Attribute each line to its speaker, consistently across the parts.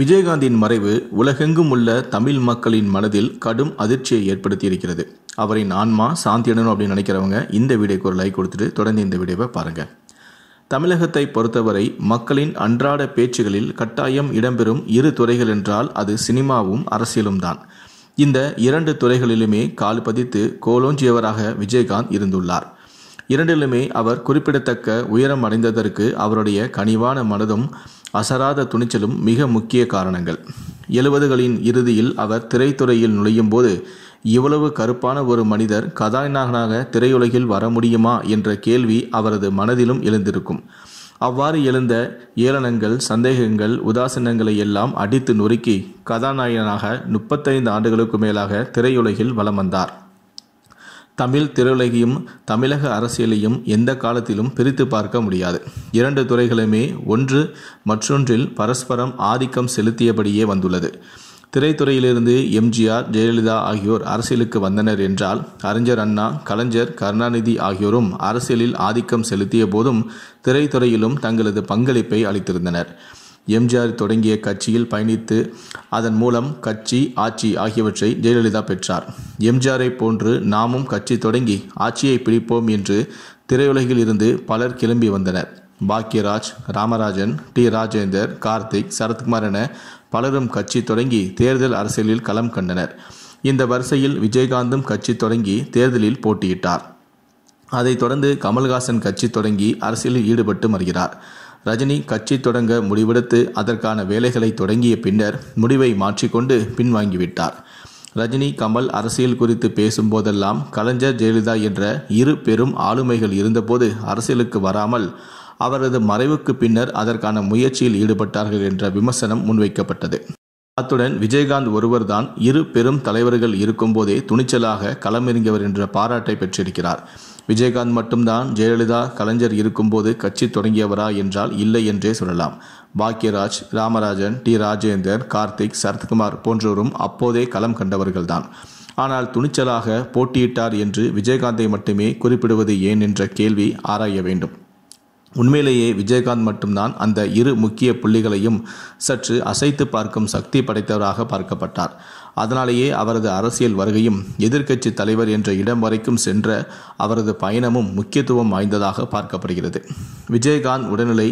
Speaker 1: விஜயகாந்தின் மறைவு உலகெங்கும் உள்ள தமிழ் மக்களின் மனதில் கடும் அதிர்ச்சியை ஏற்படுத்தியிருக்கிறது அவரின் ஆன்மா சாந்தியடணும் அப்படின்னு நினைக்கிறவங்க இந்த வீடியோக்கு ஒரு லைக் கொடுத்துட்டு தொடர்ந்து இந்த வீடியோவை பாருங்கள் தமிழகத்தை பொறுத்தவரை மக்களின் அன்றாட பேச்சுகளில் கட்டாயம் இடம்பெறும் இரு துறைகள் என்றால் அது சினிமாவும் அரசியலும் தான் இந்த இரண்டு துறைகளிலுமே கால் பதித்து கோலோஞ்சியவராக விஜயகாந்த் இருந்துள்ளார் இரண்டிலுமே அவர் குறிப்பிடத்தக்க உயரம் அடைந்ததற்கு அவருடைய கனிவான மனதும் அசராத துணிச்சலும் மிக முக்கிய காரணங்கள் எழுபதுகளின் இறுதியில் அவர் திரைத்துறையில் நுழையும் போது இவ்வளவு கருப்பான ஒரு மனிதர் கதாநாயகனாக திரையுலகில் வர முடியுமா என்ற கேள்வி அவரது மனதிலும் எழுந்திருக்கும் அவ்வாறு எழுந்த ஏளனங்கள் சந்தேகங்கள் உதாசீனங்களை எல்லாம் அடித்து நொறுக்கி கதாநாயகனாக முப்பத்தைந்து ஆண்டுகளுக்கு மேலாக திரையுலகில் வலம் வந்தார் தமிழ் திரையுலகையும் தமிழக அரசியலையும் எந்த காலத்திலும் பிரித்து பார்க்க முடியாது இரண்டு துறைகளுமே ஒன்று மற்றொன்றில் பரஸ்பரம் ஆதிக்கம் செலுத்தியபடியே வந்துள்ளது திரைத்துறையிலிருந்து எம்ஜிஆர் ஜெயலலிதா ஆகியோர் அரசியலுக்கு வந்தனர் என்றால் அறிஞர் அண்ணா கலைஞர் கருணாநிதி ஆகியோரும் அரசியலில் ஆதிக்கம் செலுத்திய போதும் திரைத்துறையிலும் தங்களது பங்களிப்பை அளித்திருந்தனர் எம்ஜிஆர் தொடங்கிய கட்சியில் பயணித்து அதன் மூலம் கட்சி ஆட்சி ஆகியவற்றை ஜெயலலிதா பெற்றார் எம்ஜிஆரை போன்று நாமும் கட்சி தொடங்கி ஆட்சியை பிடிப்போம் என்று திரையுலகில் இருந்து பலர் கிளம்பி வந்தனர் பாக்யராஜ் ராமராஜன் டி ராஜேந்தர் கார்த்திக் சரத்குமார் என பலரும் கட்சி தொடங்கி தேர்தல் அரசியலில் களம் கண்டனர் இந்த வரிசையில் விஜயகாந்தும் கட்சி தொடங்கி தேர்தலில் போட்டியிட்டார் அதைத் தொடர்ந்து கமல்ஹாசன் கட்சி தொடங்கி அரசியலில் ஈடுபட்டு வருகிறார் ரஜினி கட்சி தொடங்க முடிவெடுத்து அதற்கான வேலைகளை தொடங்கிய பின்னர் முடிவை மாற்றிக்கொண்டு பின்வாங்கிவிட்டார் ரஜினி கமல் அரசியல் குறித்து பேசும்போதெல்லாம் கலைஞர் ஜெயலலிதா என்ற இரு பெரும் ஆளுமைகள் இருந்தபோது அரசியலுக்கு வராமல் அவரது மறைவுக்கு பின்னர் அதற்கான முயற்சியில் ஈடுபட்டார்கள் என்ற விமர்சனம் முன்வைக்கப்பட்டது அத்துடன் விஜயகாந்த் ஒருவர்தான் இரு பெரும் தலைவர்கள் இருக்கும்போதே துணிச்சலாக களமிறங்கியவர் என்ற பாராட்டை பெற்றிருக்கிறார் விஜயகாந்த் மட்டும்தான் ஜெயலலிதா கலைஞர் இருக்கும்போது கட்சி தொடங்கியவரா என்றால் இல்லை என்றே சொல்லலாம் பாக்யராஜ் ராமராஜன் டி ராஜேந்தர் கார்த்திக் சரத்குமார் போன்றோரும் அப்போதே களம் கண்டவர்கள்தான் ஆனால் துணிச்சலாக போட்டியிட்டார் என்று விஜயகாந்தை மட்டுமே குறிப்பிடுவது ஏன் என்ற கேள்வி ஆராய வேண்டும் உண்மையிலேயே விஜயகாந்த் மட்டும்தான் அந்த இரு முக்கிய புள்ளிகளையும் சற்று அசைத்து பார்க்கும் சக்தி படைத்தவராக பார்க்கப்பட்டார் அதனாலேயே அவரது அரசியல் வருகையும் எதிர்க்கட்சி தலைவர் என்ற இடம் வரைக்கும் சென்ற அவரது பயணமும் முக்கியத்துவம் வாய்ந்ததாக பார்க்கப்படுகிறது விஜயகாந்த் உடல்நிலை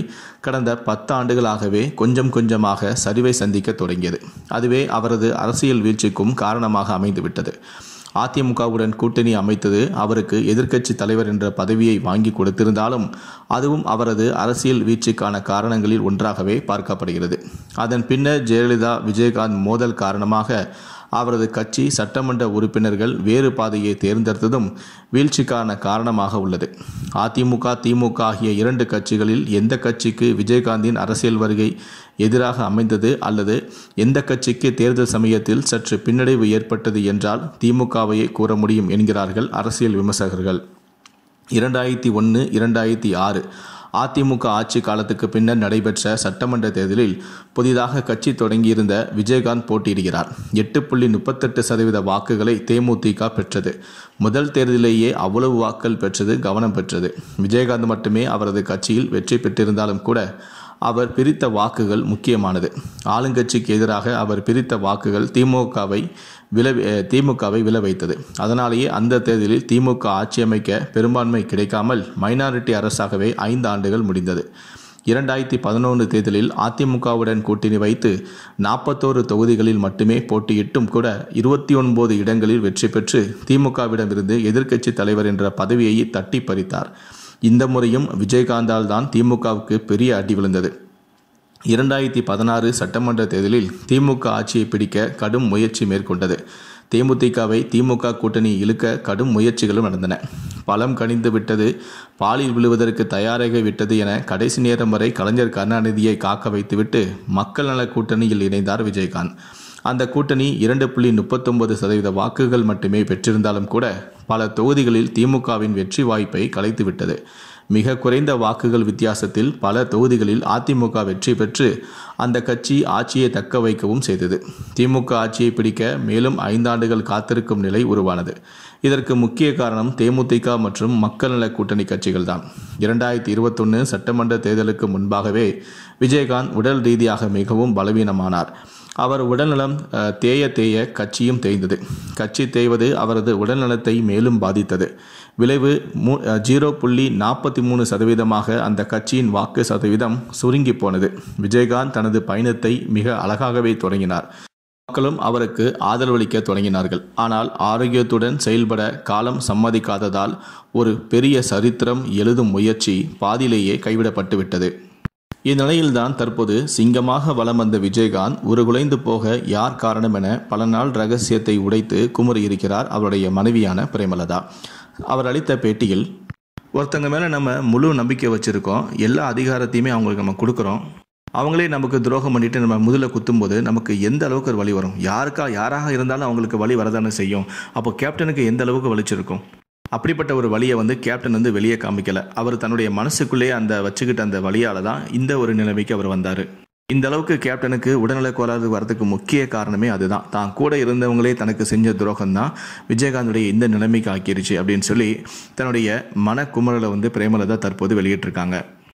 Speaker 1: கடந்த பத்து ஆண்டுகளாகவே கொஞ்சம் கொஞ்சமாக சரிவை சந்திக்க தொடங்கியது அதுவே அவரது அரசியல் வீழ்ச்சிக்கும் காரணமாக அமைந்துவிட்டது அதிமுகவுடன் கூட்டணி அமைத்தது அவருக்கு எதிர்க்கட்சி தலைவர் என்ற பதவியை வாங்கி கொடுத்திருந்தாலும் அதுவும் அவரது அரசியல் வீழ்ச்சிக்கான காரணங்களில் ஒன்றாகவே பார்க்கப்படுகிறது அதன் பின்னர் ஜெயலலிதா விஜயகாந்த் மோதல் காரணமாக அவரது கட்சி சட்டமன்ற உறுப்பினர்கள் வேறு பாதையை தேர்ந்தெடுத்ததும் வீழ்ச்சிக்கான காரணமாக உள்ளது அதிமுக திமுக ஆகிய இரண்டு கட்சிகளில் எந்த கட்சிக்கு விஜயகாந்தின் அரசியல் வருகை எதிராக அமைந்தது அல்லது எந்த கட்சிக்கு தேர்தல் சமயத்தில் சற்று பின்னடைவு ஏற்பட்டது என்றால் திமுகவையே கூற முடியும் என்கிறார்கள் அரசியல் விமர்சகர்கள் இரண்டாயிரத்தி ஒன்று இரண்டாயிரத்தி ஆறு அதிமுக ஆட்சி காலத்துக்கு பின்னர் நடைபெற்ற சட்டமன்ற தேர்தலில் புதிதாக கட்சி தொடங்கியிருந்த விஜயகாந்த் போட்டியிடுகிறார் எட்டு புள்ளி முப்பத்தெட்டு சதவீத வாக்குகளை தேமுதிக பெற்றது முதல் தேர்தலிலேயே அவ்வளவு வாக்கள் பெற்றது கவனம் பெற்றது விஜயகாந்த் மட்டுமே அவரது கட்சியில் வெற்றி பெற்றிருந்தாலும் கூட அவர் பிரித்த வாக்குகள் முக்கியமானது ஆளுங்கட்சிக்கு எதிராக அவர் பிரித்த வாக்குகள் திமுகவை விளை திமுகவை வில வைத்தது அதனாலேயே அந்த தேர்தலில் திமுக ஆட்சி அமைக்க பெரும்பான்மை கிடைக்காமல் மைனாரிட்டி அரசாகவே ஐந்து ஆண்டுகள் முடிந்தது இரண்டாயிரத்தி பதினொன்று தேர்தலில் அதிமுகவுடன் கூட்டணி வைத்து நாற்பத்தோரு தொகுதிகளில் மட்டுமே போட்டியிட்டும் கூட இருபத்தி ஒன்பது இடங்களில் வெற்றி பெற்று திமுகவிடமிருந்து எதிர்க்கட்சி தலைவர் என்ற பதவியை தட்டி பறித்தார் இந்த முறையும் விஜயகாந்தால் தான் திமுகவுக்கு பெரிய அடி விழுந்தது இரண்டாயிரத்தி பதினாறு சட்டமன்ற தேர்தலில் திமுக ஆட்சியை பிடிக்க கடும் முயற்சி மேற்கொண்டது தேமுதிகவை திமுக கூட்டணி இழுக்க கடும் முயற்சிகளும் நடந்தன பலம் கணிந்து விட்டது பாலில் விழுவதற்கு தயாராக விட்டது என கடைசி நேரம் வரை கலைஞர் கருணாநிதியை காக்க வைத்துவிட்டு மக்கள் நல கூட்டணியில் இணைந்தார் விஜயகாந்த் அந்த கூட்டணி இரண்டு புள்ளி முப்பத்தொன்பது சதவீத வாக்குகள் மட்டுமே பெற்றிருந்தாலும் கூட பல தொகுதிகளில் திமுகவின் வெற்றி வாய்ப்பை கலைத்துவிட்டது மிக குறைந்த வாக்குகள் வித்தியாசத்தில் பல தொகுதிகளில் அதிமுக வெற்றி பெற்று அந்த கட்சி ஆட்சியை தக்க வைக்கவும் செய்தது திமுக ஆட்சியை பிடிக்க மேலும் ஐந்தாண்டுகள் காத்திருக்கும் நிலை உருவானது இதற்கு முக்கிய காரணம் தேமுதிக மற்றும் மக்கள் நல கூட்டணி கட்சிகள் தான் இரண்டாயிரத்தி இருபத்தொன்று சட்டமன்ற தேர்தலுக்கு முன்பாகவே விஜயகாந்த் உடல் ரீதியாக மிகவும் பலவீனமானார் அவர் உடல்நலம் தேய தேய கட்சியும் தேய்ந்தது கட்சி தேய்வது அவரது உடல்நலத்தை மேலும் பாதித்தது விளைவு மூ ஜீரோ புள்ளி நாற்பத்தி மூணு சதவீதமாக அந்த கட்சியின் வாக்கு சதவீதம் சுருங்கி போனது விஜயகாந்த் தனது பயணத்தை மிக அழகாகவே தொடங்கினார் மக்களும் அவருக்கு ஆதரவளிக்க தொடங்கினார்கள் ஆனால் ஆரோக்கியத்துடன் செயல்பட காலம் சம்மதிக்காததால் ஒரு பெரிய சரித்திரம் எழுதும் முயற்சி பாதியிலேயே கைவிடப்பட்டு விட்டது இந்நிலையில்தான் தற்போது சிங்கமாக வலம் வந்த விஜயகாந்த் உருகுலைந்து போக யார் காரணம் என பல நாள் ரகசியத்தை உடைத்து குமுறியிருக்கிறார் அவருடைய மனைவியான பிரேமலதா அவர் அளித்த பேட்டியில் ஒருத்தங்க மேலே நம்ம முழு நம்பிக்கை வச்சுருக்கோம் எல்லா அதிகாரத்தையுமே அவங்களுக்கு நம்ம கொடுக்குறோம் அவங்களே நமக்கு துரோகம் பண்ணிட்டு நம்ம முதல குத்தும்போது நமக்கு எந்த அளவுக்கு ஒரு வழி வரும் யாருக்கா யாராக இருந்தாலும் அவங்களுக்கு வழி வரதானே செய்யும் அப்போ கேப்டனுக்கு எந்த அளவுக்கு வலிச்சிருக்கும் அப்படிப்பட்ட ஒரு வழியை வந்து கேப்டன் வந்து வெளியே காமிக்கல அவர் தன்னுடைய மனசுக்குள்ளேயே அந்த வச்சுக்கிட்ட அந்த வழியால தான் இந்த ஒரு நிலைமைக்கு அவர் வந்தார் இந்த அளவுக்கு கேப்டனுக்கு உடல்நல கோளாறு வரதுக்கு முக்கிய காரணமே அதுதான் தான் கூட இருந்தவங்களே தனக்கு செஞ்ச துரோகம் தான் விஜயகாந்தோடைய இந்த நிலைமைக்கு ஆக்கிருச்சு அப்படின்னு சொல்லி தன்னுடைய மனக்குமரலை வந்து பிரேமலதா தற்போது வெளியிட்டிருக்காங்க